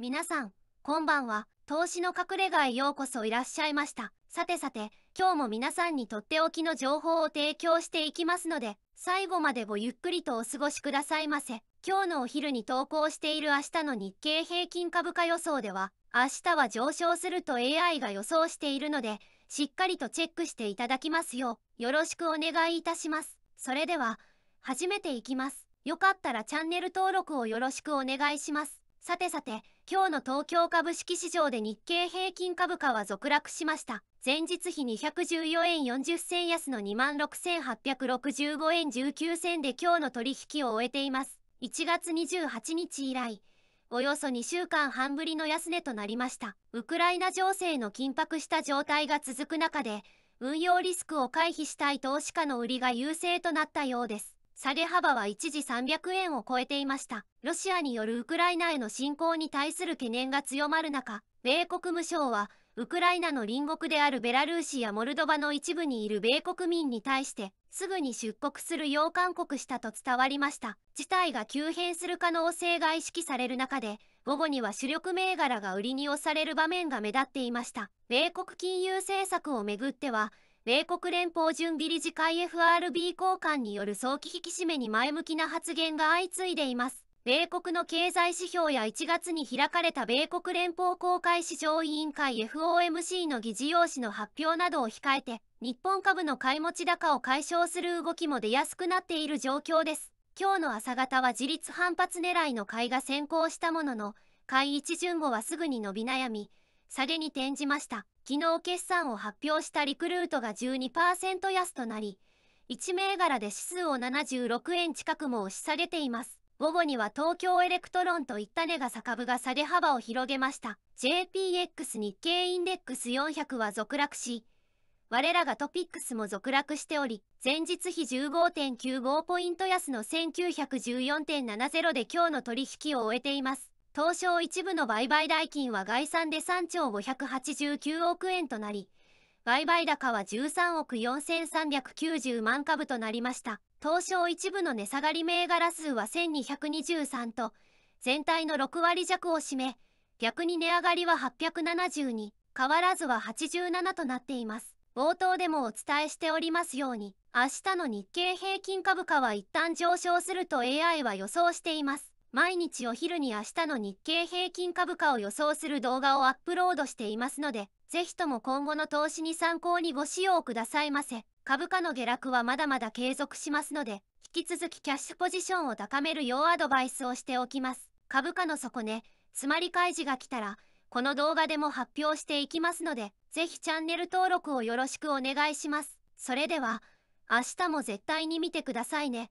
皆さん、こんばんは。投資の隠れ家へようこそいらっしゃいました。さてさて、今日も皆さんにとっておきの情報を提供していきますので、最後までごゆっくりとお過ごしくださいませ。今日のお昼に投稿している明日の日経平均株価予想では、明日は上昇すると AI が予想しているので、しっかりとチェックしていただきますよう、よろしくお願いいたします。それでは、始めていきます。よかったらチャンネル登録をよろしくお願いします。さてさて、今日の東京株式市場で日経平均株価は続落しました。前日比214円40銭安の26,865円19銭で今日の取引を終えています。1月28日以来、およそ2週間半ぶりの安値となりました。ウクライナ情勢の緊迫した状態が続く中で、運用リスクを回避したい投資家の売りが優勢となったようです。下げ幅は一時300円を超えていました。ロシアによるウクライナへの侵攻に対する懸念が強まる中、米国務省は、ウクライナの隣国であるベラルーシやモルドバの一部にいる米国民に対して、すぐに出国するよう勧告したと伝わりました。事態が急変する可能性が意識される中で、午後には主力銘柄が売りに押される場面が目立っていました。米国金融政策をめぐっては、米国連邦準備理事会 FRB 交換による早期引き締めに前向きな発言が相次いでいます。米国の経済指標や1月に開かれた米国連邦公開市場委員会 FOMC の議事要旨の発表などを控えて、日本株の買い持ち高を解消する動きも出やすくなっている状況です。今日の朝方は自立反発狙いの買いが先行したものの、買い一巡後はすぐに伸び悩み、下げに転じました。昨日決算を発表したリクルートが12%安となり、1銘柄で指数を76円近くも押し下げています。午後には東京エレクトロンといった値が坂株が下げ幅を広げました。JPX 日経インデックス400は続落し、我らがトピックスも続落しており、前日比15.95ポイント安の1914.70で今日の取引を終えています。東証一部の売買代金は概算で3兆589億円となり、売買高は13億4390万株となりました。東証一部の値下がり銘柄数は1223と、全体の6割弱を占め、逆に値上がりは872、変わらずは87となっています。冒頭でもお伝えしておりますように、明日の日経平均株価は一旦上昇すると AI は予想しています。毎日お昼に明日の日経平均株価を予想する動画をアップロードしていますので、ぜひとも今後の投資に参考にご使用くださいませ。株価の下落はまだまだ継続しますので、引き続きキャッシュポジションを高めるようアドバイスをしておきます。株価の底値、ね、つまり開示が来たら、この動画でも発表していきますので、ぜひチャンネル登録をよろしくお願いします。それでは、明日も絶対に見てくださいね。